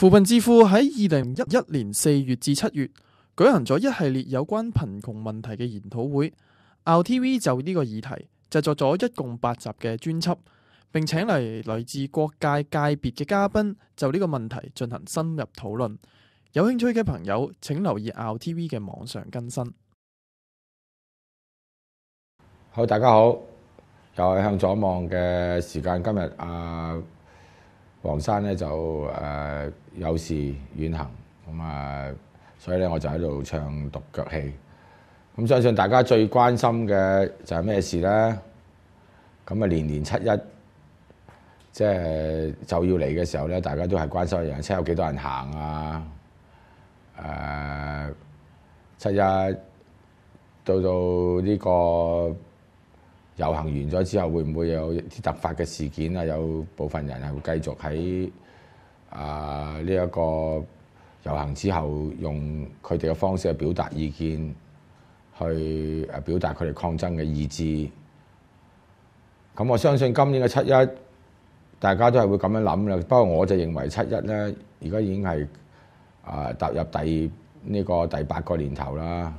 扶贫致富喺二零一一年四月至七月举行咗一系列有关贫穷问题嘅研讨会。l T V 就呢个议题制作咗一共八集嘅专辑，并请嚟来自各界界别嘅嘉宾就呢个问题进行深入讨论。有兴趣嘅朋友，请留意 l T V 嘅网上更新。好，大家好，又系向左望嘅时间。今日啊。黃山咧就誒有事遠行咁啊，所以咧我就喺度唱獨腳戲。咁相信大家最關心嘅就係咩事咧？咁啊年年七一即係就要嚟嘅時候咧，大家都係關心陽車有幾多人行啊？誒七一到到呢個。遊行完咗之後，會唔會有啲突發嘅事件啊？有部分人係會繼續喺啊呢一個遊行之後，用佢哋嘅方式去表達意見，去誒表達佢哋抗爭嘅意志。咁我相信今年嘅七一，大家都係會咁樣諗啦。不過我就認為七一咧，而家已經係啊踏入第呢個第八個年頭啦。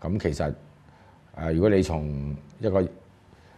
咁其實誒，如果你從一個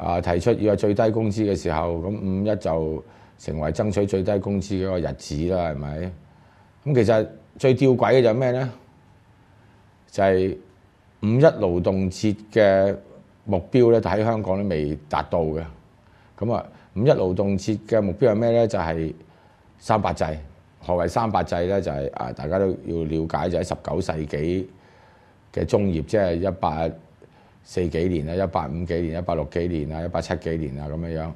啊！提出要最低工資嘅時候，咁五一就成為爭取最低工資嗰個日子啦，係咪？咁其實最吊鬼嘅就係咩呢？就係五一勞動節嘅目標咧，喺香港都未達到嘅。咁啊，五一勞動節嘅目標係咩呢？就係三八制。何為三八制呢？就係啊，大家都要了解就喺十九世紀嘅中葉，即係一八。四幾年啦，一八五幾年，一八六幾年啊，一八七幾年啊，咁樣樣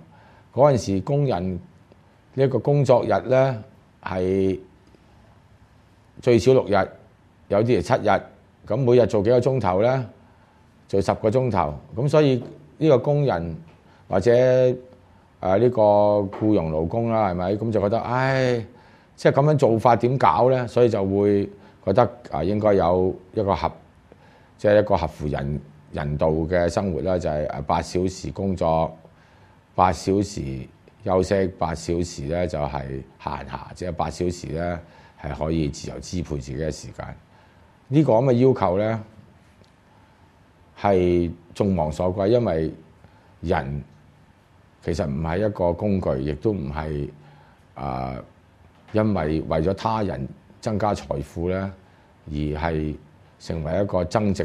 嗰陣時，工人呢一個工作日咧係最少六日，有啲係七日，咁每日做幾個鐘頭咧，做十個鐘頭咁，所以呢個工人或者啊呢個僱傭勞工啦，係咪咁就覺得唉，即係咁樣做法點搞咧？所以就會覺得啊，應該有一個合即係一個合乎人。人道嘅生活咧就係八小時工作、八小時休息、八小時咧就係閒暇，即係八小時咧係可以自由支配自己嘅時間。呢個咁嘅要求咧係眾望所歸，因為人其實唔係一個工具，亦都唔係啊，因為為咗他人增加財富咧，而係成為一個增值。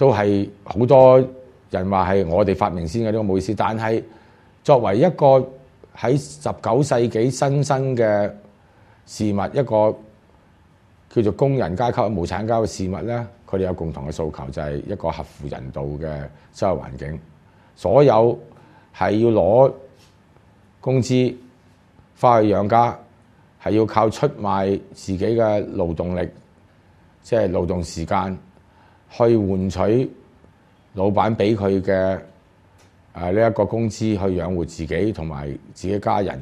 都係好多人話係我哋發明先嘅呢個意思，但係作為一個喺十九世紀新生嘅事物，一個叫做工人階級、無產階級嘅事物咧，佢哋有共同嘅訴求，就係一個合乎人道嘅生活環境。所有係要攞工資，翻去養家，係要靠出賣自己嘅勞動力，即係勞動時間。去換取老闆俾佢嘅啊呢一個工資去養活自己同埋自己家人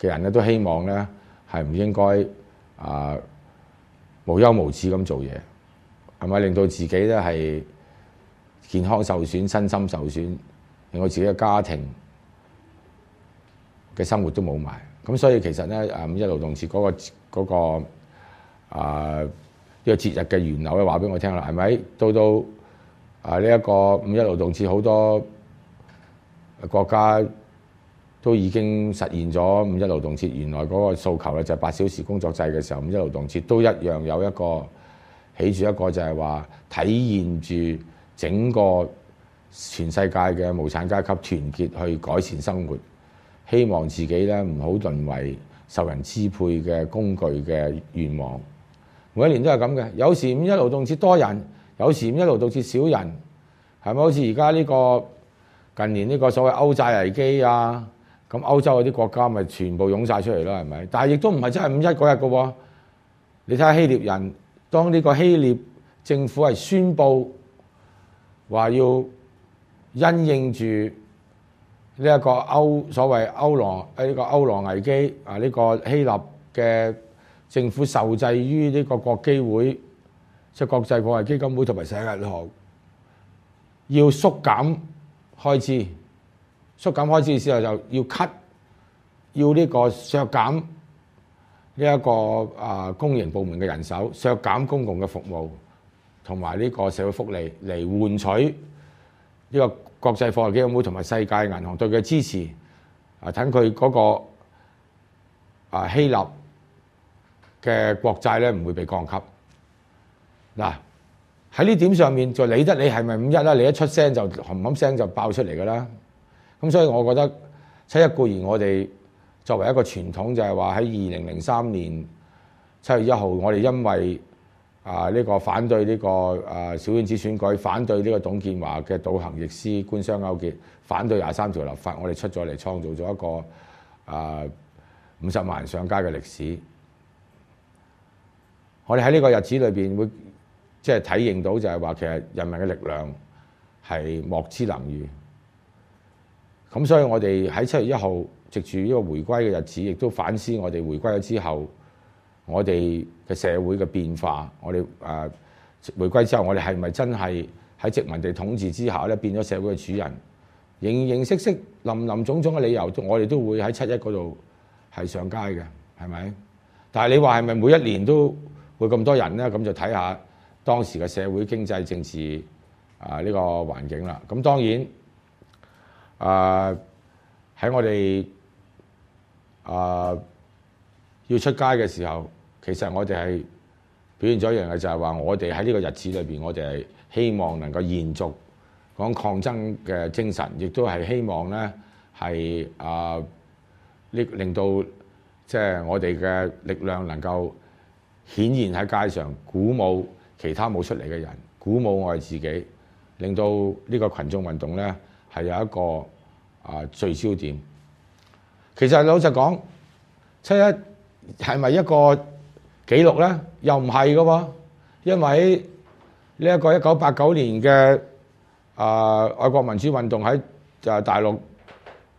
嘅人咧，都希望咧係唔應該啊無憂無止咁做嘢，係咪令到自己咧係健康受損、身心受損，令我自己嘅家庭嘅生活都冇埋？咁所以其實咧啊，一勞動節嗰個嗰個啊。呢個節日嘅源流咧，話俾我聽啦，係咪到到啊？呢一個五一勞動節，好多國家都已經實現咗五一勞動節。原來嗰個訴求咧，就係八小時工作制嘅時候，五一勞動節都一樣有一個起住一個，就係話體現住整個全世界嘅無產階級團結去改善生活，希望自己咧唔好淪為受人支配嘅工具嘅願望。每一年都係咁嘅，有時五一勞動節多人，有時五一勞動節少人，係咪好似而家呢個近年呢個所謂歐債危機啊？咁歐洲嗰啲國家咪全部湧晒出嚟咯，係咪？但係亦都唔係真係五一嗰日嘅喎。你睇下希臘人，當呢個希臘政府係宣布話要因應住呢一個歐所謂歐羅呢個歐羅危機啊，呢個希臘嘅。政府受制於呢個國基會、即國際貨幣基金會同埋世界銀行，要縮減開支，縮減開支之後就要 cut，要呢個削減呢一個啊公營部門嘅人手，削減公共嘅服務同埋呢個社會福利嚟換取呢個國際貨幣基金會同埋世界銀行對佢嘅支持，啊等佢嗰個啊希臘。嘅國債咧唔會被降級，嗱喺呢點上面就理得你係咪五一啦？你一出聲就冚冚聲就爆出嚟噶啦。咁所以我覺得七一固然我哋作為一個傳統就係話喺二零零三年七月一號，我哋因為啊呢個反對呢個啊小圈子選舉，反對呢個董建華嘅倒行逆施、官商勾結，反對廿三條立法，我哋出咗嚟創造咗一個啊五十萬上街嘅歷史。我哋喺呢個日子裏邊，會即係體認到就係話，其實人民嘅力量係莫之能御。咁所以，我哋喺七月一號，藉住呢個回歸嘅日子，亦都反思我哋回歸咗之後，我哋嘅社會嘅變化。我哋啊，回歸之後，我哋係咪真係喺殖民地統治之下咧，變咗社會嘅主人？形形色色、林林種種嘅理由，我哋都會喺七一嗰度係上街嘅，係咪？但係你話係咪每一年都？會咁多人咧，咁就睇下當時嘅社會經濟政治啊呢個環境啦。咁當然，啊喺我哋啊要出街嘅時候，其實我哋係表現咗一樣嘅，就係話我哋喺呢個日子裏邊，我哋係希望能夠延續講抗爭嘅精神，亦都係希望咧係啊呢令到即係我哋嘅力量能夠。顯然喺街上鼓舞其他冇出嚟嘅人，鼓舞我哋自己，令到呢個群眾運動咧係有一個啊聚焦點。其實老實講，七一係咪一個記錄咧？又唔係嘅喎，因為呢一個一九八九年嘅啊愛國民主運動喺就大陸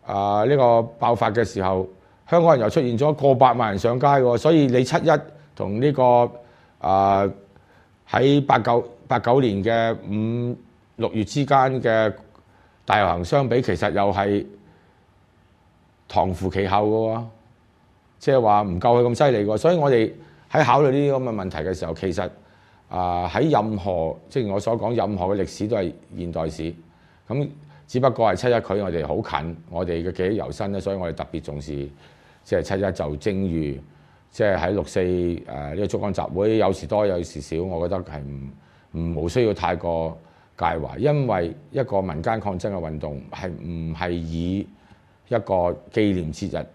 啊呢個爆發嘅時候，香港人又出現咗過百萬人上街喎，所以你七一。同呢個啊喺八九八九年嘅五六月之間嘅大遊行相比，其實又係唐副其後嘅喎，即係話唔夠佢咁犀利嘅。所以我哋喺考慮呢啲咁嘅問題嘅時候，其實啊喺任何即係我所講任何嘅歷史都係現代史。咁只不過係七一佢我哋好近，我哋嘅記憶猶新咧，所以我哋特別重視即係七一就正如即係喺六四誒呢個燭光集會有時多有時少，我覺得係唔唔需要太過介懷，因為一個民間抗爭嘅運動係唔係以一個紀念節日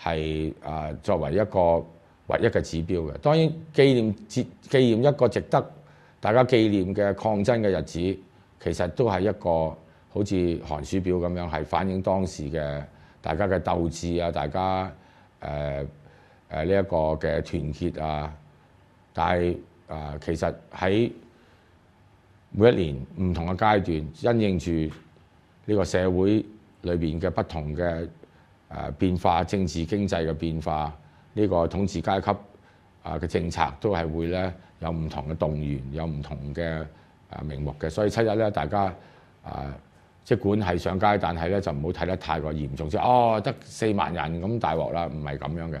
係啊作為一個唯一嘅指標嘅。當然紀念節紀念一個值得大家紀念嘅抗爭嘅日子，其實都係一個好似寒暑表咁樣，係反映當時嘅大家嘅鬥志啊，大家誒。誒呢一個嘅團結啊，但係啊，其實喺每一年唔同嘅階段，因應住呢個社會裏邊嘅不同嘅誒變化，政治經濟嘅變化，呢個統治階級啊嘅政策都係會咧有唔同嘅動員，有唔同嘅誒名目嘅。所以七一咧，大家啊，即管係上街，但係咧就唔好睇得太過嚴重，即哦得四萬人咁大鑊啦，唔係咁樣嘅。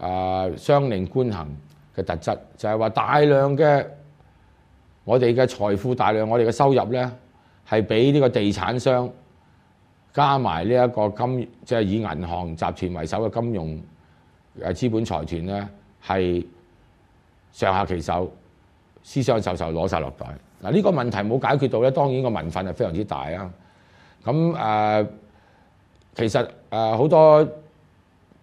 啊，雙零官行嘅特質就係話大量嘅我哋嘅財富，大量我哋嘅收入咧，係俾呢個地產商加埋呢一個金，即係以銀行集團為首嘅金融誒資本財團咧，係上下其手，私相授受攞晒落袋。嗱呢個問題冇解決到咧，當然個民憤係非常之大啊。咁誒，其實誒好多。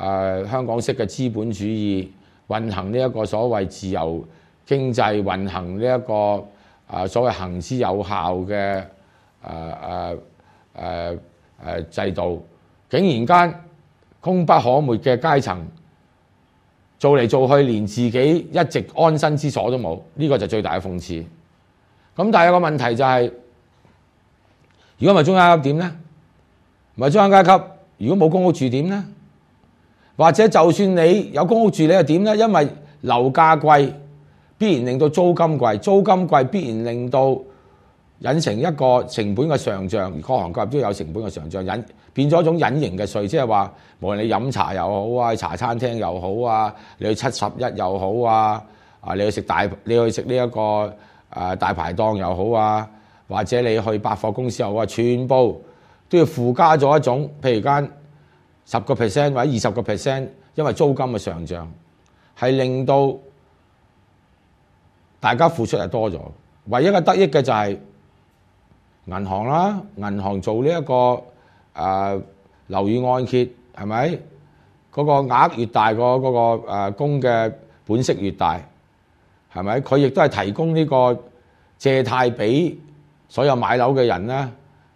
誒香港式嘅資本主義運行呢一個所謂自由經濟運行呢一個誒所謂行之有效嘅誒誒誒誒制度，竟然間功不可沒嘅階層做嚟做去，連自己一直安身之所都冇，呢個就最大嘅諷刺。咁但係個問題就係，如果唔係中央階級點咧？唔係中央階級，如果冇公屋住點咧？或者就算你有公屋住，你又點呢？因為樓價貴，必然令到租金貴，租金貴必然令到引成一個成本嘅上漲，而各行各業都有成本嘅上漲，引變咗一種隱形嘅税，即係話無論你飲茶又好啊，茶餐廳又好啊，你去七十一又好啊，啊你去食大你去食呢一個啊大排檔又好啊，或者你去百貨公司又好啊，全部都要附加咗一種譬如間。十個 percent 或者二十個 percent，因為租金嘅上漲係令到大家付出係多咗，唯一嘅得益嘅就係銀行啦，銀行做呢一個誒流宇按揭係咪？嗰個額越大，個嗰個誒供嘅本息越大係咪？佢亦都係提供呢個借貸俾所有買樓嘅人咧，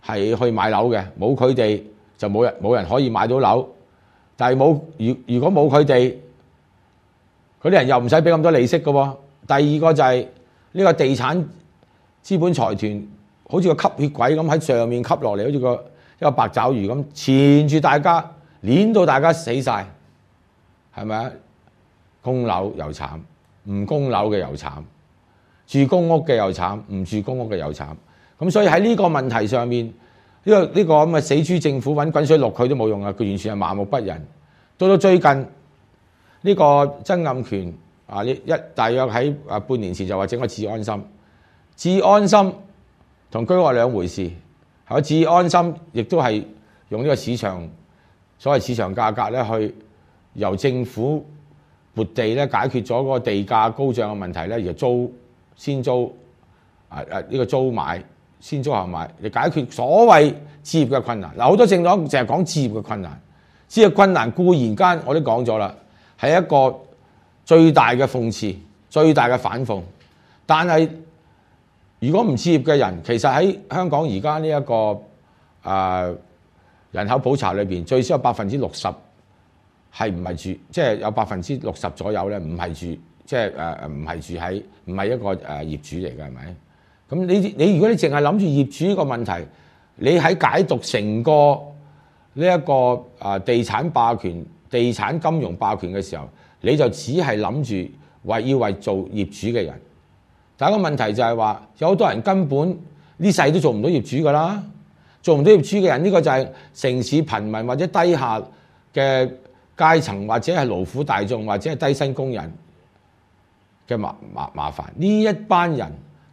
係去買樓嘅，冇佢哋。就冇人冇人可以買到樓，但系冇，如如果冇佢哋，佢啲人又唔使俾咁多利息嘅。第二個就係呢個地產資本財團，好似個吸血鬼咁喺上面吸落嚟，好似個一個白爪魚咁纏住大家，攣到大家死晒，係咪啊？供樓又慘，唔供樓嘅又慘，住公屋嘅又慘，唔住公屋嘅又慘。咁所以喺呢個問題上面。呢個呢個咁嘅死豬政府揾滾水落佢都冇用啊！佢完全係麻木不仁。到到最近呢個曾蔭權啊，一一大約喺啊半年前就話整個治安心，治安心同居外兩回事。我治安心亦都係用呢個市場所謂市場價格咧，去由政府撥地咧解決咗個地價高漲嘅問題咧，而租先租啊啊呢個租買。先租合買嚟解決所謂置業嘅困難。嗱，好多政黨就係講置業嘅困難。置業困難固然間，我都講咗啦，係一個最大嘅諷刺、最大嘅反諷。但係如果唔置業嘅人，其實喺香港而家呢一個誒人口普查裏邊，最少有百分之六十係唔係住，即係有百分之六十左右咧，唔係住，即係誒唔係住喺，唔係一個誒業主嚟嘅，係咪？咁你你如果你淨係諗住業主呢個問題，你喺解讀成個呢一個啊地產霸權、地產金融霸權嘅時候，你就只係諗住為要為做業主嘅人。第一個問題就係話，有好多人根本呢世都做唔到業主噶啦，做唔到業主嘅人呢個就係城市貧民或者低下嘅階層，或者係勞苦大眾或者係低薪工人嘅麻麻麻煩呢一班人。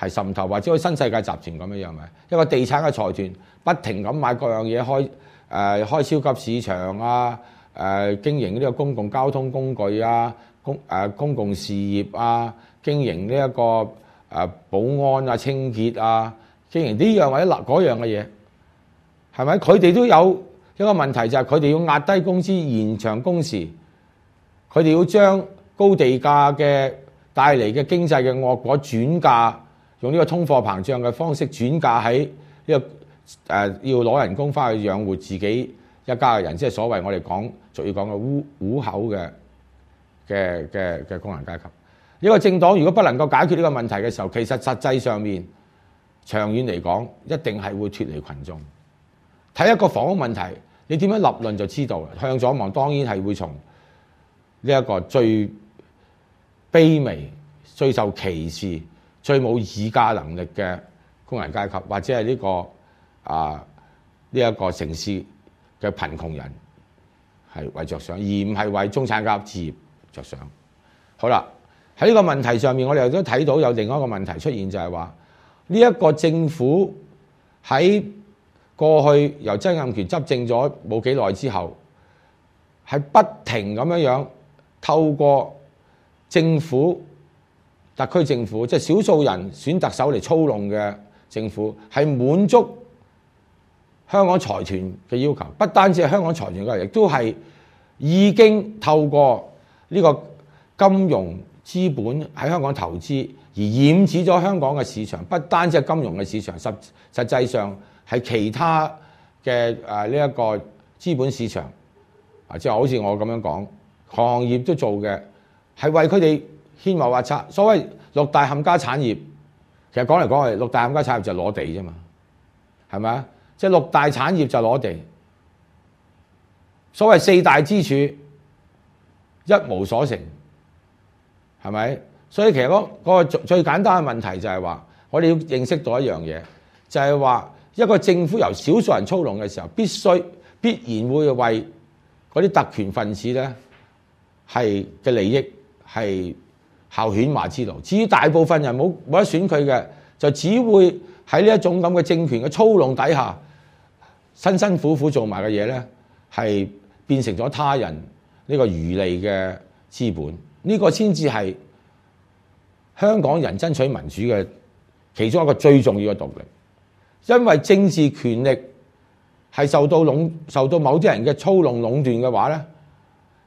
係滲透，或者好似新世界集團咁樣樣咪，一個地產嘅財團不停咁買各樣嘢，開誒開超級市場啊，誒經營呢個公共交通工具啊，公誒公共事業啊，經營呢一個誒保安啊、清潔啊，經營呢樣或者嗰樣嘅嘢，係咪？佢哋都有一個問題就係佢哋要壓低工資、延長工時，佢哋要將高地價嘅帶嚟嘅經濟嘅惡果轉嫁。用呢個通貨膨脹嘅方式轉嫁喺呢個誒要攞人工翻去養活自己一家嘅人，即係所謂我哋講俗語講嘅糊糊口嘅嘅嘅嘅工人階級。一個政黨如果不能夠解決呢個問題嘅時候，其實實際上面長遠嚟講，一定係會脱離群眾。睇一個房屋問題，你點樣立論就知道啦。向左望，當然係會從呢一個最卑微、最受歧視。最冇議價能力嘅工人階級，或者係呢個啊呢一個城市嘅貧窮人係為着想，而唔係為中產階級、置業着想。好啦，喺呢個問題上面，我哋都睇到有另外一個問題出現，就係話呢一個政府喺過去由曾蔭權執政咗冇幾耐之後，係不停咁樣樣透過政府。特區政府即係少數人選特首嚟操弄嘅政府，係滿足香港財團嘅要求。不單止係香港財團嘅，亦都係已經透過呢個金融資本喺香港投資而染指咗香港嘅市場。不單止係金融嘅市場，實實際上係其他嘅誒呢一個資本市場啊，即係好似我咁樣講，行業都做嘅，係為佢哋。牽謀挖策，所謂六大冚家產業，其實講嚟講去，六大冚家產業就攞地啫嘛，係咪啊？即係六大產業就攞地。所謂四大支柱，一無所成，係咪？所以其實嗰個最簡單嘅問題就係話，我哋要認識到一樣嘢，就係話一個政府由少數人操弄嘅時候，必須必然會為嗰啲特權分子咧係嘅利益係。校犬馬之道，至於大部分人冇冇得選佢嘅，就只會喺呢一種咁嘅政權嘅操弄底下，辛辛苦苦做埋嘅嘢咧，係變成咗他人呢個餘利嘅資本，呢個先至係香港人爭取民主嘅其中一個最重要嘅動力，因為政治權力係受到壟受到某啲人嘅操弄壟斷嘅話咧。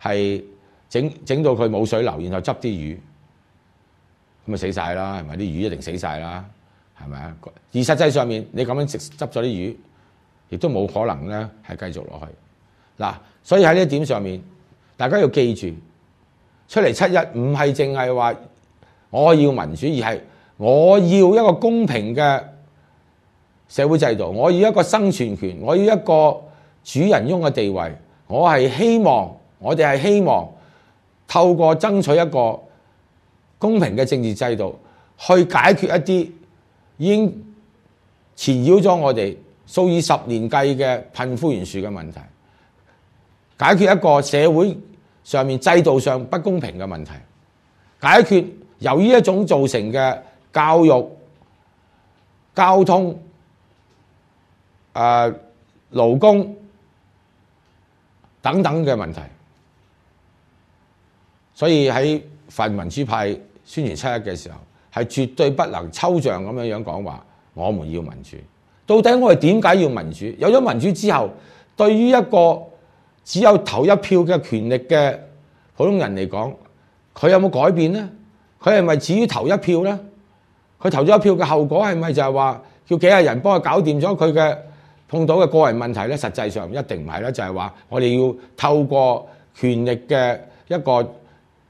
係整整到佢冇水流，然後執啲魚，咁咪死晒啦？係咪啲魚一定死晒啦？係咪啊？而實際上面你咁樣執咗啲魚，亦都冇可能咧，係繼續落去嗱。所以喺呢一點上面，大家要記住出嚟七日，唔係淨係話我要民主，而係我要一個公平嘅社會制度，我要一個生存權，我要一個主人翁嘅地位，我係希望。我哋系希望透過爭取一個公平嘅政治制度，去解決一啲已經纏繞咗我哋數以十年計嘅貧富懸殊嘅問題，解決一個社會上面制度上不公平嘅問題，解決由依一種造成嘅教育、交通、誒勞工等等嘅問題。所以喺泛民主派宣传七一嘅时候，系绝对不能抽象咁样样讲话，我们要民主，到底我哋点解要民主？有咗民主之后，对于一个只有投一票嘅权力嘅普通人嚟讲，佢有冇改变咧？佢系咪止于投一票咧？佢投咗一票嘅后果系咪就系话叫几廿人帮佢搞掂咗佢嘅碰到嘅个人问题咧？实际上一定唔系啦，就系话我哋要透过权力嘅一个。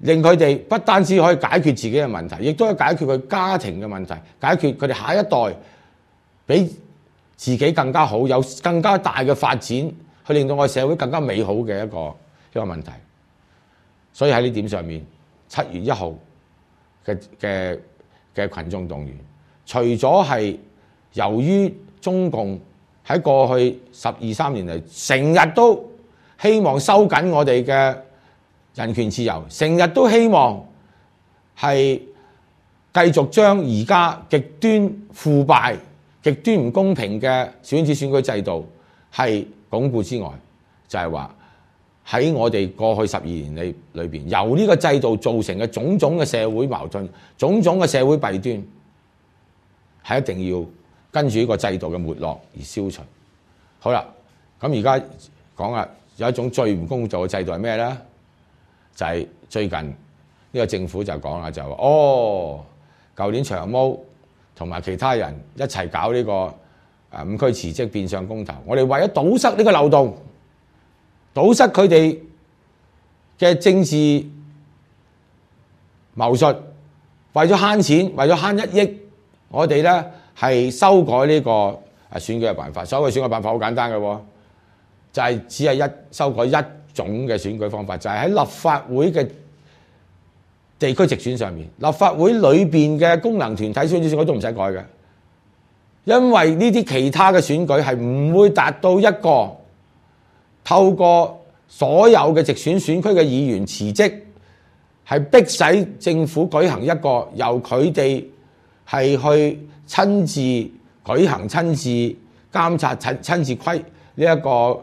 令佢哋不單止可以解決自己嘅問題，亦都解決佢家庭嘅問題，解決佢哋下一代比自己更加好、有更加大嘅發展，去令到我社會更加美好嘅一個一個問題。所以喺呢點上面，七月一號嘅嘅嘅群眾動員，除咗係由於中共喺過去十二三年嚟成日都希望收緊我哋嘅。人權自由，成日都希望係繼續將而家極端腐敗、極端唔公平嘅選址選舉制度係鞏固之外，就係話喺我哋過去十二年裏裏邊，由呢個制度造成嘅種種嘅社會矛盾、種種嘅社會弊端，係一定要跟住呢個制度嘅沒落而消除。好啦，咁而家講啊，有一種最唔公道嘅制度係咩咧？就最近呢個政府就講啦，就哦，舊年長毛同埋其他人一齊搞呢個誒五區辭職變相公投，我哋為咗堵塞呢個漏洞，堵塞佢哋嘅政治謀術，為咗慳錢，為咗慳一億，我哋咧係修改呢個選舉嘅辦法，所謂選舉辦法好簡單嘅，就係只係一修改一。總嘅選舉方法就係喺立法會嘅地區直選上面，立法會裏邊嘅功能團體選舉選舉都唔使改嘅，因為呢啲其他嘅選舉係唔會達到一個透過所有嘅直選選區嘅議員辭職，係逼使政府舉行一個由佢哋係去親自舉行親自監察親親自規呢一個。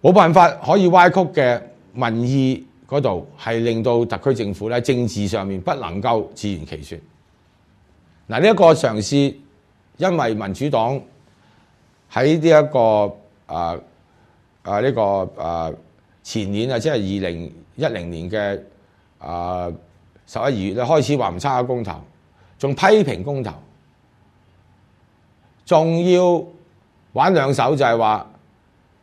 冇辦法可以歪曲嘅民意嗰度，係令到特區政府咧政治上面不能夠自圓其説。嗱呢一個嘗試，因為民主黨喺呢一個啊啊呢個啊前年啊，即係二零一零年嘅啊十一二月咧，開始話唔參加公投，仲批評公投，仲要玩兩手就係話。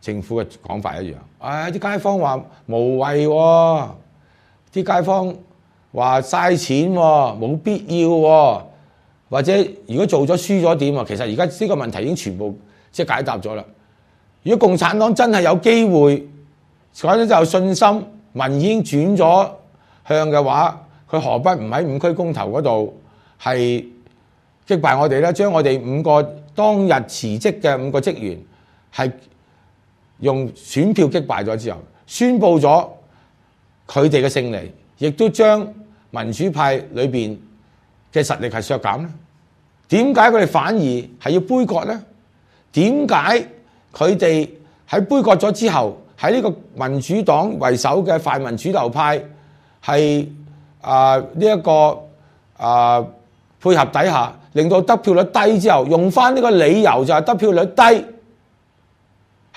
政府嘅講法一樣，誒啲街坊話無謂，啲街坊話嘥錢，冇必要，或者如果做咗輸咗點啊？其實而家呢個問題已經全部即係解答咗啦。如果共產黨真係有機會，講咗就有信心，民意已經轉咗向嘅話，佢何必唔喺五區公投嗰度係擊敗我哋咧？將我哋五個當日辭職嘅五個職員係。用選票擊敗咗之後，宣布咗佢哋嘅勝利，亦都將民主派裏邊嘅實力係削減咧。點解佢哋反而係要杯葛咧？點解佢哋喺杯葛咗之後，喺呢個民主黨為首嘅泛民主流派係啊呢一個啊配合底下，令到得票率低之後，用翻呢個理由就係得票率低。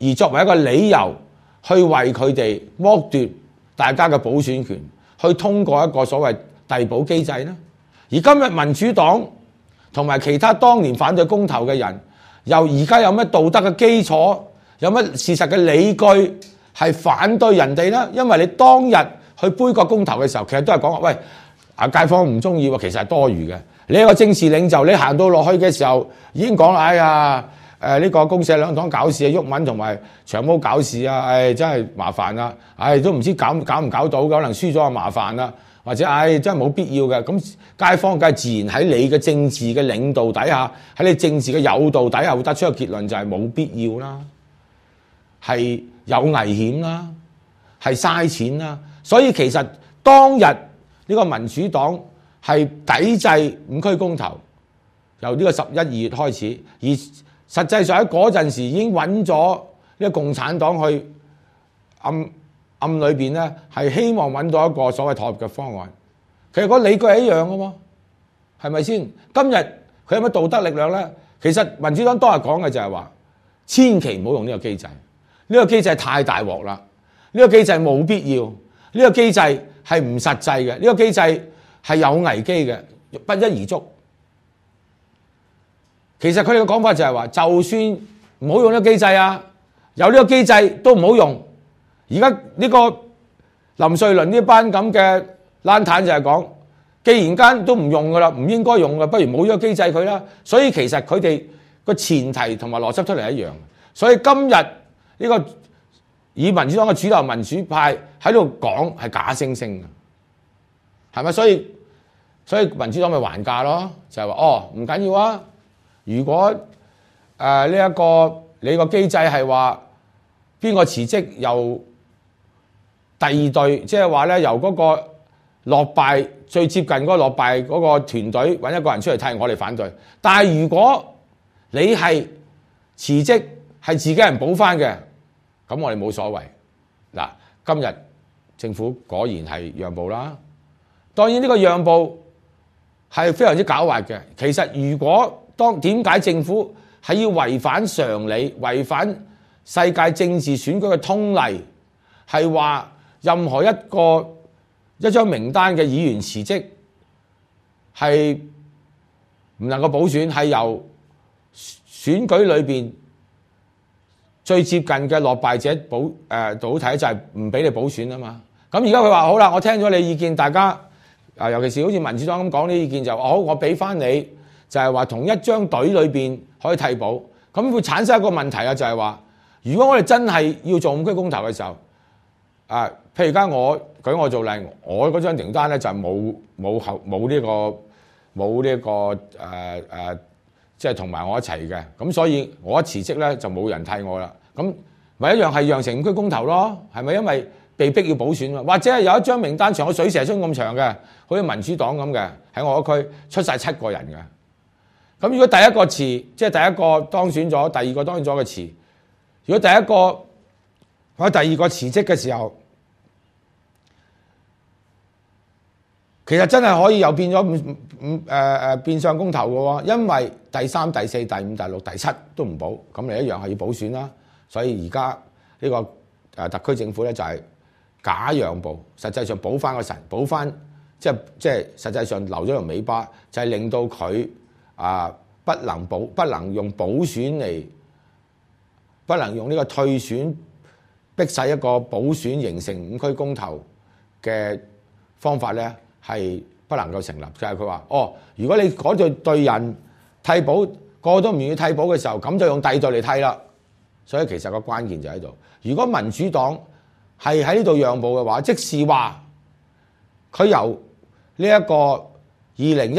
而作為一個理由，去為佢哋剝奪大家嘅補選權，去通過一個所謂遞補機制呢？而今日民主黨同埋其他當年反對公投嘅人，又而家有咩道德嘅基礎，有咩事實嘅理據係反對人哋呢？因為你當日去杯葛公投嘅時候，其實都係講話，喂啊街坊唔中意喎，其實係多餘嘅。你一個政治領袖，你行到落去嘅時候，已經講啦，哎呀～誒呢個公社兩黨搞事啊，鬱文同埋長毛搞事啊，誒真係麻煩啊！唉，都唔知搞搞唔搞到，可能輸咗就麻煩啦，或者唉，真係冇必要嘅。咁街坊梗係自然喺你嘅政治嘅領導底下，喺你政治嘅有道底下，會得出個結論就係冇必要啦，係有危險啦，係嘥錢啦。所以其實當日呢個民主黨係抵制五區公投，由呢個十一二月開始而。實際上喺嗰陣時已經揾咗呢個共產黨去暗暗裏邊咧，係希望揾到一個所謂妥協嘅方案。其實個理據係一樣嘅喎，係咪先？今日佢有乜道德力量咧？其實民主黨當日講嘅就係話，千祈唔好用呢個機制，呢個機制太大鑊啦，呢個機制冇必要，呢個機制係唔實際嘅，呢個機制係有危機嘅，不一而足。其實佢哋嘅講法就係話，就算唔好用呢個機制啊，有呢個機制都唔好用。而家呢個林瑞麟呢班咁嘅爛蛋就係講，既然間都唔用㗎啦，唔應該用嘅，不如冇呢個機制佢啦。所以其實佢哋個前提同埋邏輯出嚟一樣。所以今日呢個以民主黨嘅主流民主派喺度講係假惺惺嘅，係咪？所以所以民主黨咪還價咯，就係話哦唔緊要啊。如果誒呢一個你個機制係話邊個辭職，由第二隊即係話咧由嗰個落敗最接近嗰個落敗嗰個團隊揾一個人出嚟替我哋反對。但係如果你係辭職係自己人補翻嘅，咁我哋冇所謂嗱。今日政府果然係讓步啦。當然呢個讓步係非常之狡猾嘅。其實如果當點解政府係要違反常理、違反世界政治選舉嘅通例，係話任何一個一張名單嘅議員辭職係唔能夠補選，係由選舉裏邊最接近嘅落敗者保誒補睇，就係唔俾你補選啊嘛。咁而家佢話好啦，我聽咗你意見，大家啊，尤其是好似民主黨咁講啲意見就話好，我俾翻你。就係話同一張隊裏邊可以替補，咁會產生一個問題啊！就係話，如果我哋真係要做五區公投嘅時候，啊，譬如而家我舉我做例，我嗰張名單咧就冇冇後冇呢個冇呢個誒誒，即係同埋我一齊嘅，咁所以我辭職咧就冇人替我啦。咁咪一樣係讓成五區公投咯？係咪因為被逼要補選啊？或者係有一張名單長到水蛇身咁長嘅，好似民主黨咁嘅喺我嗰區出晒七個人嘅？咁如果第一個詞，即係第一個當選咗，第二個當選咗嘅詞，如果第一個或者第二個辭職嘅時候，其實真係可以又變咗五五誒誒變相公投嘅喎，因為第三、第四、第五、第六、第七都唔保，咁你一樣係要補選啦。所以而家呢個誒特區政府咧就係假讓步，實際上補翻個神，補翻即係即係實際上留咗條尾巴，就係令到佢。啊！不能保，不能用補選嚟，不能用呢個退選逼使一個補選形成五區公投嘅方法咧，係不能夠成立。就係佢話：哦，如果你嗰對對人替補個個都唔願意替補嘅時候，咁就用第二代嚟替啦。所以其實個關鍵就喺度。如果民主黨係喺呢度讓步嘅話，即使話佢由呢一個二零一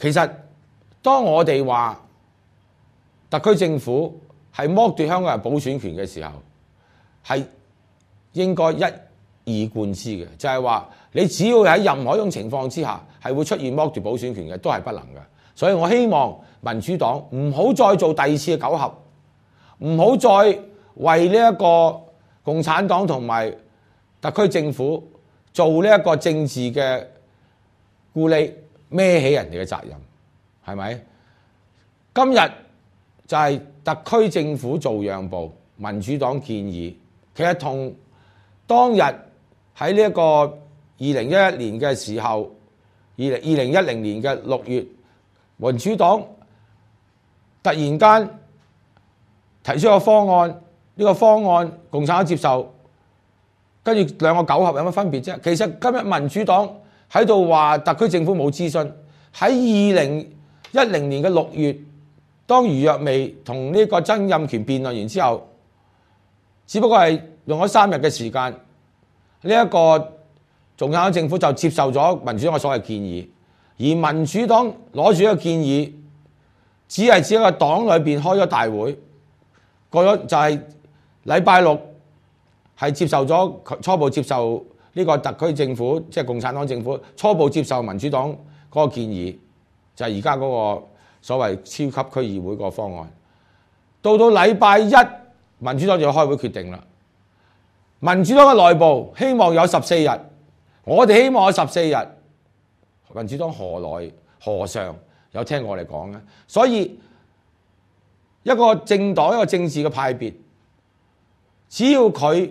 其實，當我哋話特區政府係剝奪香港人保選權嘅時候，係應該一以貫之嘅，就係話你只要喺任何一種情況之下係會出現剝奪保選權嘅，都係不能嘅。所以我希望民主黨唔好再做第二次嘅糾合，唔好再為呢一個共產黨同埋特區政府做呢一個政治嘅顧慮。孭起人哋嘅責任，係咪？今日就係特區政府做讓步，民主黨建議，其實同當日喺呢一個二零一一年嘅時候，二零二零一零年嘅六月，民主黨突然間提出個方案，呢個方案共產黨接受，跟住兩個九合有乜分別啫？其實今日民主黨。喺度話特區政府冇諮詢。喺二零一零年嘅六月，當余若薇同呢個曾蔭權辯論完之後，只不過係用咗三日嘅時間，呢一個仲有政府就接受咗民主黨嘅所謂建議，而民主黨攞住一個建議，只係只一個黨裏邊開咗大會，過咗就係禮拜六，係接受咗初步接受。呢個特區政府即係共產黨政府初步接受民主黨嗰個建議，就係而家嗰個所謂超級區議會個方案。到到禮拜一，民主黨就開會決定啦。民主黨嘅內部希望有十四日，我哋希望有十四日。民主黨何來何上有聽我哋講咧？所以一個政黨一個政治嘅派別，只要佢。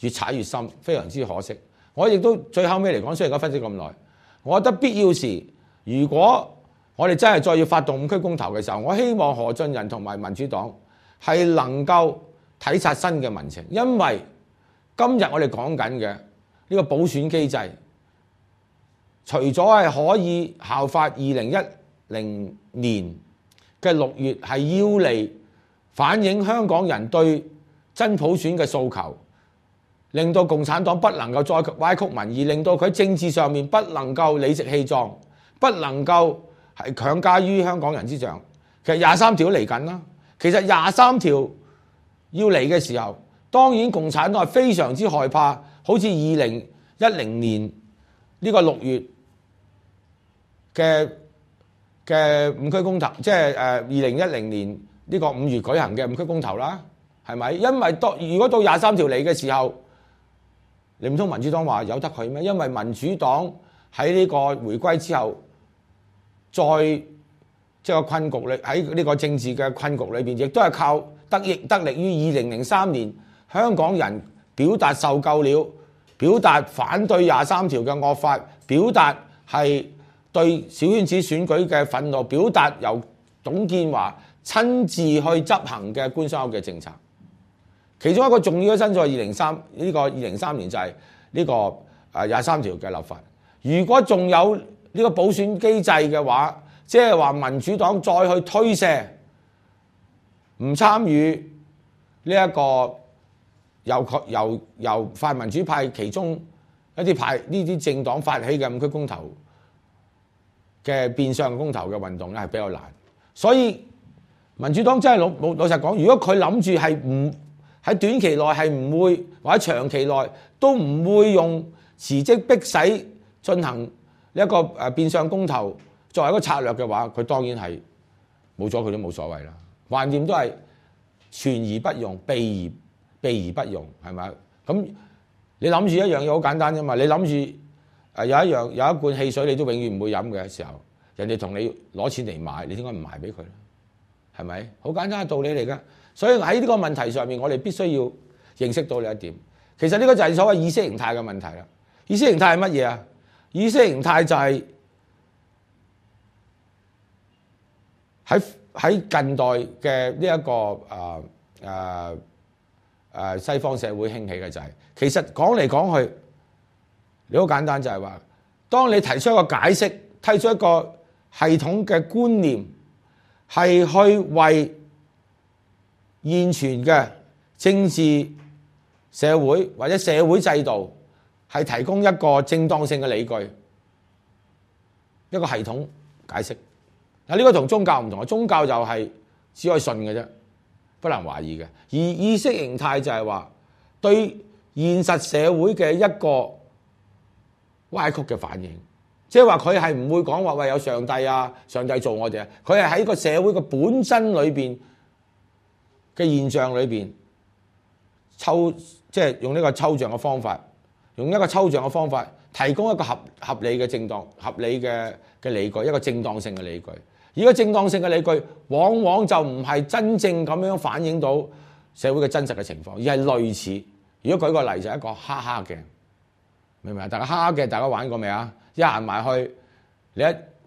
越踩越深，非常之可惜。我亦都最後尾嚟講，雖然而家分析咁耐，我覺得必要時，如果我哋真係再要發動五區公投嘅時候，我希望何俊仁同埋民主黨係能夠體察新嘅民情，因為今日我哋講緊嘅呢個補選機制，除咗係可以效法二零一零年嘅六月係要嚟反映香港人對真普選嘅訴求。令到共產黨不能夠再歪曲民意，令到佢政治上面不能夠理直氣壯，不能夠係強加於香港人之上。其實廿三條嚟緊啦，其實廿三條要嚟嘅時候，當然共產黨係非常之害怕，好似二零一零年呢個六月嘅嘅五區公投，即係誒二零一零年呢個五月舉行嘅五區公投啦，係咪？因為當如果到廿三條嚟嘅時候，你唔通民主黨話有得佢咩？因為民主黨喺呢個回歸之後，再即係困局裏，喺呢個政治嘅困局裏邊，亦都係靠得益得力於二零零三年香港人表達受夠了，表達反對廿三條嘅惡法，表達係對小圈子選舉嘅憤怒，表達由董建華親自去執行嘅官商勾結政策。其中一個重要嘅因在係二零三呢個二零三年就係呢個誒廿三條嘅立法，如果仲有呢個補選機制嘅話，即係話民主黨再去推卸，唔參與呢一個由由由泛民主派其中一啲派呢啲政黨發起嘅五區公投嘅變相公投嘅運動咧，係比較難。所以民主黨真係老老老實講，如果佢諗住係唔喺短期內係唔會，或者長期內都唔會用辭職逼使進行一個誒變相公投作為一個策略嘅話，佢當然係冇咗佢都冇所謂啦。橫掂都係存而不用，避而避而不用係咪？咁你諗住一樣嘢好簡單啫嘛，你諗住誒有一樣有一罐汽水你都永遠唔會飲嘅時候，人哋同你攞錢嚟買，你點解唔賣俾佢咧？係咪？好簡單嘅道理嚟噶。所以喺呢個問題上面，我哋必須要認識到呢一點。其實呢個就係所謂意識形態嘅問題啦。意識形態係乜嘢啊？意識形態就係喺喺近代嘅呢一個誒誒誒西方社會興起嘅就係其實講嚟講去，你好簡單就係話，當你提出一個解釋，提出一個系統嘅觀念，係去為現存嘅政治社會或者社會制度，係提供一個正當性嘅理據，一個系統解釋。嗱，呢個同宗教唔同，宗教就係只可以信嘅啫，不能懷疑嘅。而意識形態就係話對現實社會嘅一個歪曲嘅反應，即係話佢係唔會講話喂有上帝啊，上帝做我哋啊，佢係喺個社會嘅本身裏邊。嘅現象裏邊，抽即係用呢個抽象嘅方法，用一個抽象嘅方法提供一個合合理嘅正當、合理嘅嘅理據，一個正當性嘅理據。而個正當性嘅理據，往往就唔係真正咁樣反映到社會嘅真實嘅情況，而係類似。如果舉個例就一個哈哈鏡，明唔明啊？大家哈哈鏡，大家玩過未啊？一行埋去，你一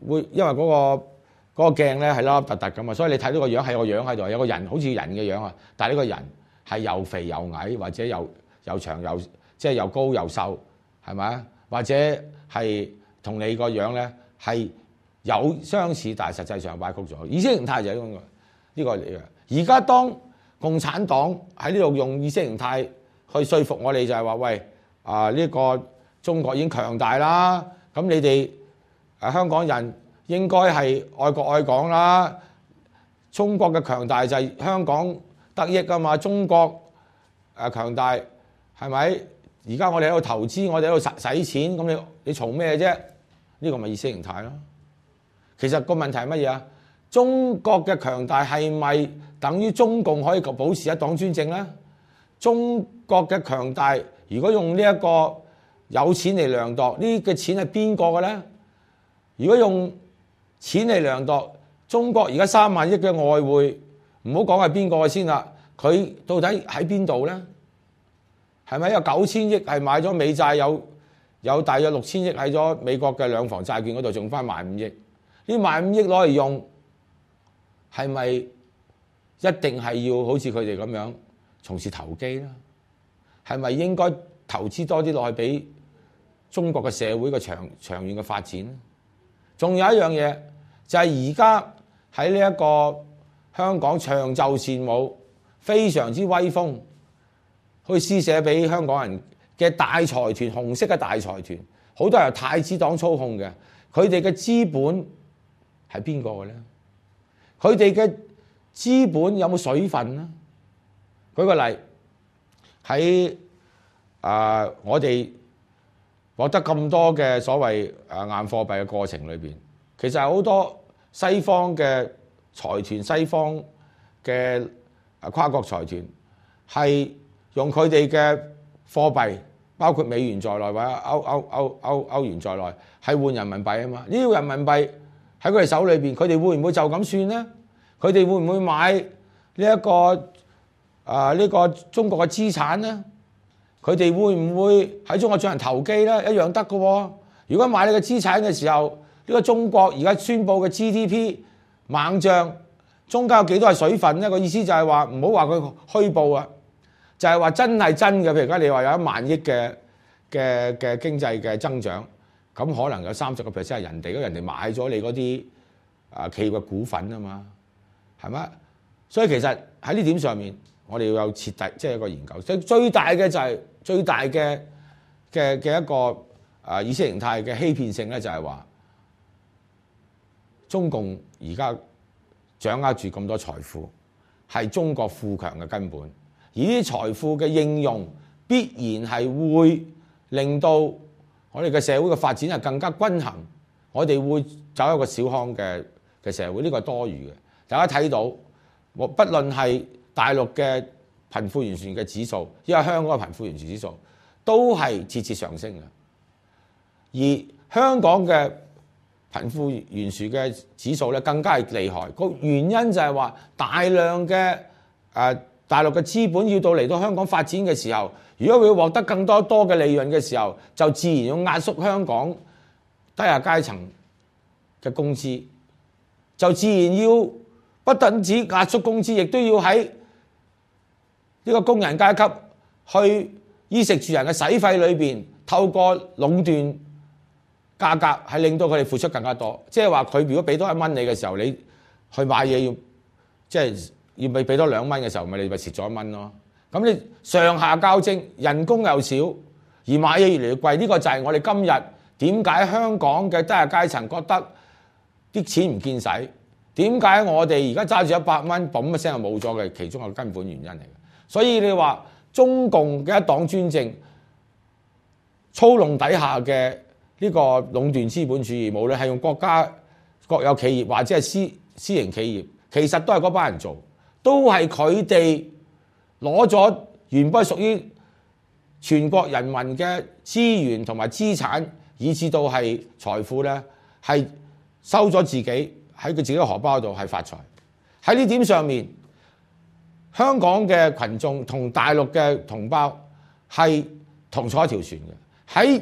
會因為嗰個。嗰個鏡咧係凹凹凸凸咁啊，所以你睇到個樣係個樣喺度，有個人好似人嘅樣啊，但係呢個人係又肥又矮或者又又長又即係又高又瘦係咪或者係同你個樣咧係有相似，但係實際上歪曲咗意識形態就係咁嘅，呢個嚟嘅。而家當共產黨喺呢度用意識形態去說服我哋，就係話喂啊呢個中國已經強大啦，咁你哋啊香港人。應該係愛國愛港啦，中國嘅強大就係香港得益噶嘛！中國誒強大係咪？而家我哋喺度投資，我哋喺度使使錢，咁你你嘈咩啫？呢個咪意識形態咯。其實個問題係乜嘢啊？中國嘅強大係咪等於中共可以保持一黨專政咧？中國嘅強大，如果用呢一個有錢嚟量度，呢嘅錢係邊個嘅咧？如果用錢嚟量度。中國而家三萬億嘅外匯，唔好講係邊個先啦，佢到底喺邊度咧？係咪有九千億係買咗美債？有有大約六千億喺咗美國嘅兩房債券嗰度，剩翻萬五億。呢萬五億攞嚟用，係咪一定係要好似佢哋咁樣從事投機咧？係咪應該投資多啲落去俾中國嘅社會嘅長長遠嘅發展咧？仲有一樣嘢。就係而家喺呢一個香港長袖善舞，非常之威風，去施舍俾香港人嘅大財團，紅色嘅大財團，好多由太子黨操控嘅，佢哋嘅資本係邊個嘅咧？佢哋嘅資本有冇水分咧？舉個例喺啊，我哋獲得咁多嘅所謂啊硬貨幣嘅過程裏邊。其實好多西方嘅財團，西方嘅跨國財團係用佢哋嘅貨幣，包括美元在內，或者歐歐歐歐歐元在內，係換人民幣啊嘛。呢個人民幣喺佢哋手裏邊，佢哋會唔會就咁算呢？佢哋會唔會買呢一個啊呢個中國嘅資產呢？佢哋會唔會喺中國進行投機呢？一樣得嘅喎。如果買呢個資產嘅時候，呢個中國而家宣布嘅 GDP 猛漲，中間有幾多係水分呢？個意思就係話唔好話佢虛報啊，就係話真係真嘅。譬如而家你話有一萬億嘅嘅嘅經濟嘅增長，咁可能有三十個 percent 係人哋，人哋買咗你嗰啲啊企業嘅股份啊嘛，係嘛？所以其實喺呢點上面，我哋要有徹底，即係一個研究。最最大嘅就係最大嘅嘅嘅一個啊意識形態嘅欺騙性咧，就係話。中共而家掌握住咁多財富，係中國富強嘅根本。而啲財富嘅應用必然係會令到我哋嘅社會嘅發展係更加均衡。我哋會走一個小康嘅嘅社會，呢個多餘嘅。大家睇到，我不論係大陸嘅貧富懸殊嘅指數，亦係香港嘅貧富懸殊指數，都係節節上升嘅。而香港嘅貧富懸殊嘅指數咧更加係厲害，個原因就係話大量嘅誒大陸嘅資本要到嚟到香港發展嘅時候，如果要獲得更多多嘅利潤嘅時候，就自然要壓縮香港低下階層嘅工資，就自然要不等止壓縮工資，亦都要喺呢個工人階級去衣食住人嘅使費裏邊透過壟斷。價格係令到佢哋付出更加多，即係話佢如果俾多一蚊你嘅時候，你去買嘢要，即係要咪俾多兩蚊嘅時候，咪你咪蝕咗一蚊咯。咁你上下交精，人工又少，而買嘢越嚟越貴，呢個就係我哋今日點解香港嘅低階層覺得啲錢唔見使，點解我哋而家揸住一百蚊，噉一聲就冇咗嘅其中嘅根本原因嚟嘅。所以你話中共嘅一黨專政操弄底下嘅。呢個壟斷資本主義，無論係用國家國有企業，或者係私私營企業，其實都係嗰班人做，都係佢哋攞咗原本屬於全國人民嘅資源同埋資產，以至到係財富咧，係收咗自己喺佢自己荷包度係發財。喺呢點上面，香港嘅群眾同大陸嘅同胞係同坐一條船嘅喺。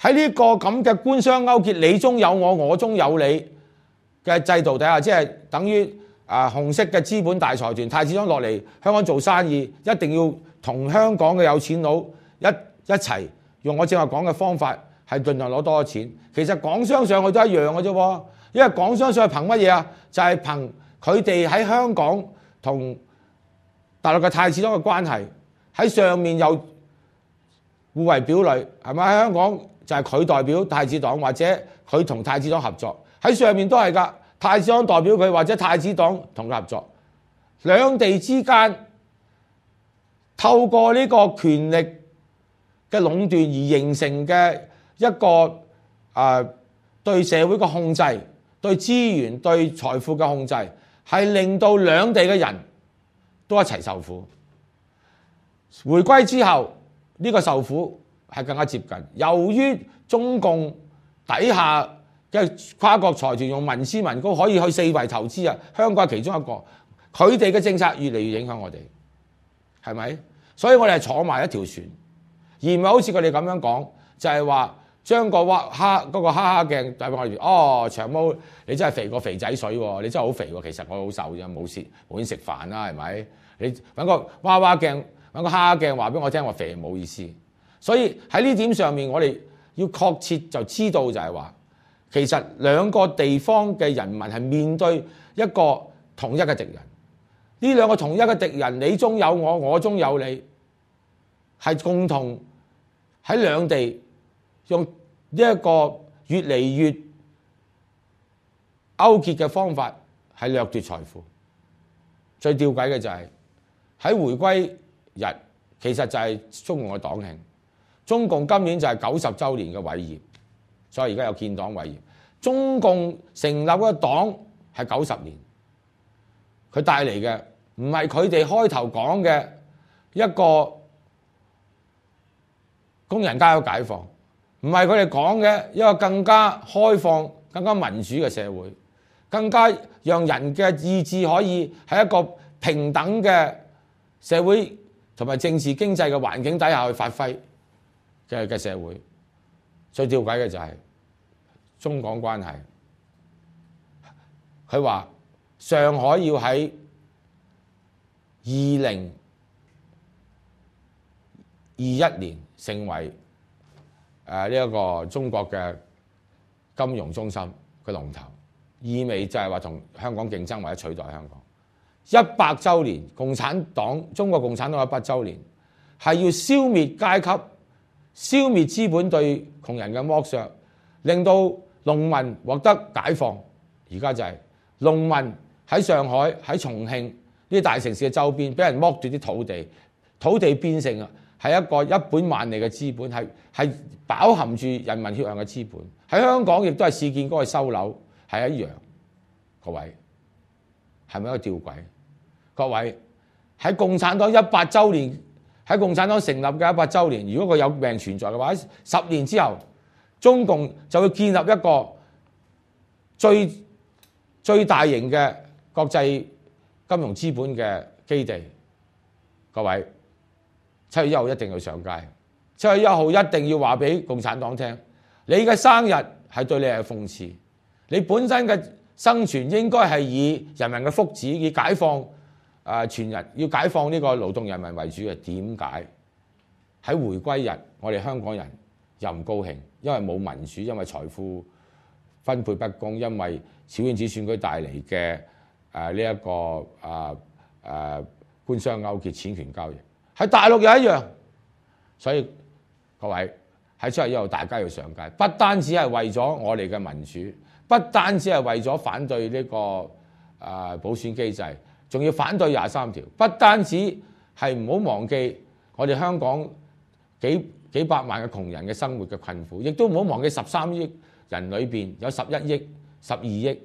喺呢個咁嘅官商勾結，你中有我，我中有你嘅制度底下，即係等於啊紅色嘅資本大財團太子黨落嚟香港做生意，一定要同香港嘅有錢佬一一齊用我正話講嘅方法，係盡量攞多啲錢。其實港商上去都一樣嘅啫，因為港商上去憑乜嘢啊？就係憑佢哋喺香港同大陸嘅太子黨嘅關係，喺上面又互為表裏，係咪喺香港？就係佢代表太子黨，或者佢同太子黨合作喺上面都係噶。太子黨代表佢，或者太子黨同佢合作，兩地之間透過呢個權力嘅壟斷而形成嘅一個誒對社會嘅控制、對資源、對財富嘅控制，係令到兩地嘅人都一齊受苦。回歸之後，呢個受苦。係更加接近。由於中共底下嘅跨國財團用民思民高可以去四圍投資啊，香港係其中一個。佢哋嘅政策越嚟越影響我哋，係咪？所以我哋係坐埋一條船，而唔係好似佢哋咁樣講，就係話將個蝦嗰個哈哈鏡帶俾我哦。長毛，你真係肥過肥仔水喎，你真係好肥喎。其實我好瘦啫，冇食滿食飯啦，係咪？你揾個娃娃鏡，揾個蝦鏡話俾我聽，話肥唔好意思。所以喺呢點上面，我哋要確切就知道就係話，其實兩個地方嘅人民係面對一個同一嘅敵人。呢兩個同一嘅敵人，你中有我，我中有你，係共同喺兩地用呢一個越嚟越勾結嘅方法，係掠奪財富。最吊鬼嘅就係喺回歸日，其實就係中共嘅黨慶。中共今年就係九十週年嘅偉業，所以而家有建黨偉業。中共成立嘅黨係九十年，佢帶嚟嘅唔係佢哋開頭講嘅一個工人階級解放，唔係佢哋講嘅一個更加開放、更加民主嘅社會，更加讓人嘅意志可以喺一個平等嘅社會同埋政治經濟嘅環境底下去發揮。嘅嘅社會最照解嘅就係中港關係。佢話上海要喺二零二一年成為誒呢一個中國嘅金融中心嘅龍頭，意味就係話同香港競爭或者取代香港一百週年，共產黨中國共產黨一百週年係要消滅階級。消滅資本對窮人嘅剝削，令到農民獲得解放。而家就係農民喺上海、喺重慶呢啲大城市嘅周邊，俾人剝奪啲土地，土地變成係一個一本萬利嘅資本，係係飽含住人民血汗嘅資本。喺香港亦都係市建局收樓，係一樣。各位係咪一個吊鬼？各位喺共產黨一百週年。喺共產黨成立嘅一百週年，如果佢有病存在嘅話，十年之後，中共就會建立一個最最大型嘅國際金融資本嘅基地。各位，七月一號一定要上街，七月一號一定要話俾共產黨聽，你嘅生日係對你係諷刺，你本身嘅生存應該係以人民嘅福祉以解放。啊！全日要解放呢個勞動人民為主嘅，點解喺回歸日我哋香港人又唔高興？因為冇民主，因為財富分配不公，因為小圈子選舉帶嚟嘅誒呢一個誒誒官商勾結、錢權交易。喺大陸又一樣，所以各位喺七日一號大家要上街，不單止係為咗我哋嘅民主，不單止係為咗反對呢個誒補選機制。仲要反對廿三條，不單止係唔好忘記我哋香港幾幾百萬嘅窮人嘅生活嘅困苦，亦都唔好忘記十三億人裏邊有十一億、十二億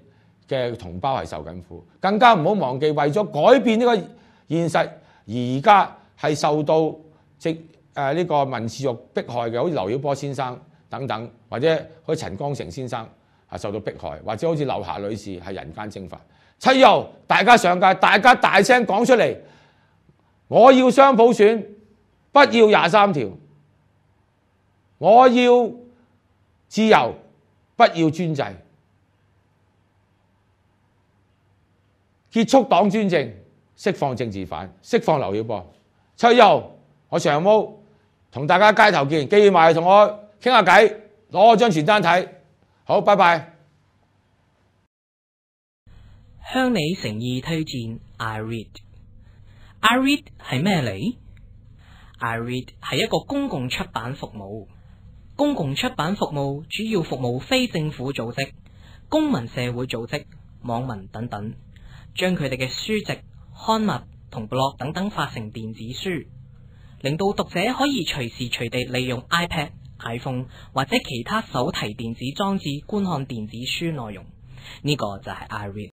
嘅同胞係受緊苦，更加唔好忘記為咗改變呢個現實，而家係受到即誒呢個民事獄迫害嘅，好似劉曉波先生等等，或者好似陳光誠先生係受到迫害，或者好似劉霞女士係人間蒸發。七友，大家上街，大家大声讲出嚟！我要双普选，不要廿三条。我要自由，不要专制。结束党专政，释放政治犯，释放刘晓波。七友，我上屋同大家街头见，记埋同我倾下偈，攞张传单睇。好，拜拜。向你誠意推薦 iRead。iRead 係咩嚟？iRead 係一個公共出版服務。公共出版服務主要服務非政府組織、公民社會組織、網民等等，將佢哋嘅書籍、刊物同 blog 等等發成電子書，令到讀者可以隨時隨地利用 iPad、iPhone 或者其他手提電子裝置觀看電子書內容。呢個就係 iRead。